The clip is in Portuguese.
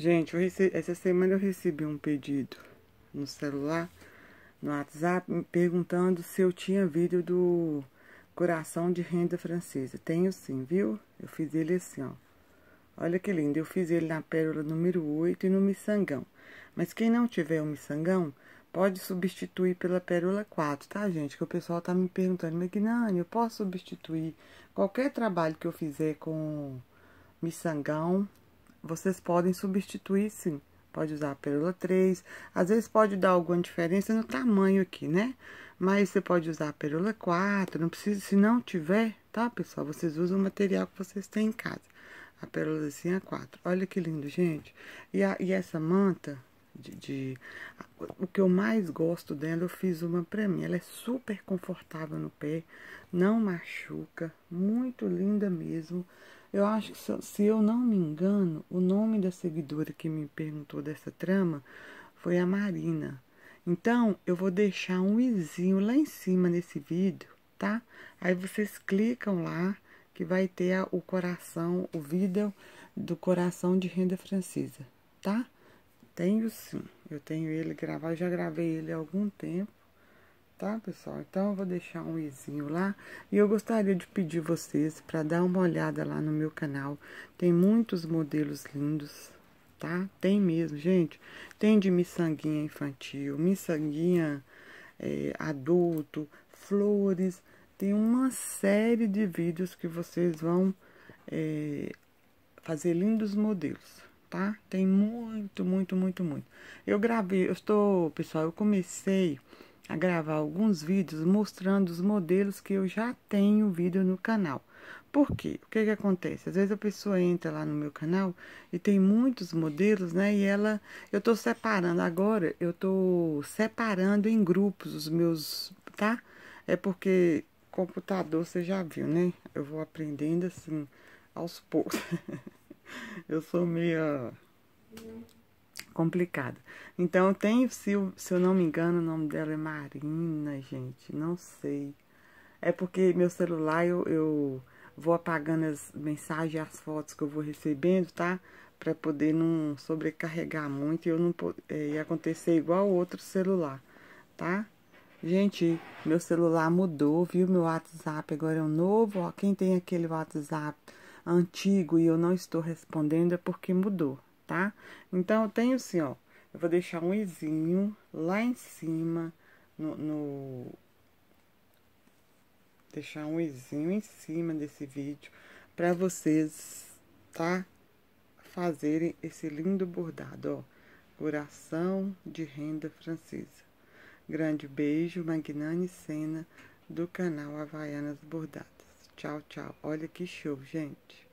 Gente, essa semana eu recebi um pedido no celular, no WhatsApp, me perguntando se eu tinha vídeo do coração de renda francesa. Tenho sim, viu? Eu fiz ele assim, ó. Olha que lindo, eu fiz ele na pérola número 8 e no miçangão. Mas quem não tiver o miçangão, pode substituir pela pérola 4, tá, gente? Que o pessoal tá me perguntando, Magnani, eu posso substituir qualquer trabalho que eu fizer com miçangão vocês podem substituir sim. Pode usar a pérola 3. Às vezes pode dar alguma diferença no tamanho aqui, né? Mas você pode usar a pérola 4. Não precisa, se não tiver, tá, pessoal? Vocês usam o material que vocês têm em casa. A pérolazinha 4. Olha que lindo, gente. E, a, e essa manta, de, de, o que eu mais gosto dela, eu fiz uma pra mim. Ela é super confortável no pé, não machuca, muito linda mesmo. Eu acho que, se, eu não me engano, o nome da seguidora que me perguntou dessa trama foi a Marina. Então, eu vou deixar um izinho lá em cima nesse vídeo, tá? Aí vocês clicam lá que vai ter o coração, o vídeo do coração de renda francesa, tá? Tenho sim, eu tenho ele gravado, já gravei ele há algum tempo tá, pessoal? Então, eu vou deixar um izinho lá. E eu gostaria de pedir vocês para dar uma olhada lá no meu canal. Tem muitos modelos lindos, tá? Tem mesmo, gente. Tem de miçanguinha infantil, miçanguinha é, adulto, flores. Tem uma série de vídeos que vocês vão é, fazer lindos modelos, tá? Tem muito, muito, muito, muito. Eu gravei, eu estou, pessoal, eu comecei a gravar alguns vídeos mostrando os modelos que eu já tenho vídeo no canal. Por quê? O que que acontece? Às vezes a pessoa entra lá no meu canal e tem muitos modelos, né? E ela, eu tô separando agora, eu tô separando em grupos os meus, tá? É porque computador você já viu, né? Eu vou aprendendo assim aos poucos. eu sou meio complicado. Então tem, se, se eu não me engano, o nome dela é Marina, gente. Não sei. É porque meu celular eu, eu vou apagando as mensagens, as fotos que eu vou recebendo, tá? Pra poder não sobrecarregar muito e eu não é, acontecer igual outro celular, tá? Gente, meu celular mudou, viu? Meu WhatsApp agora é um novo. Ó, quem tem aquele WhatsApp antigo e eu não estou respondendo é porque mudou, tá? Então, eu tenho assim, ó, eu vou deixar um izinho lá em cima, no, no... Deixar um izinho em cima desse vídeo para vocês, tá? Fazerem esse lindo bordado, ó. Coração de renda francesa. Grande beijo, Magnani Sena, do canal Havaianas Bordadas. Tchau, tchau. Olha que show, gente.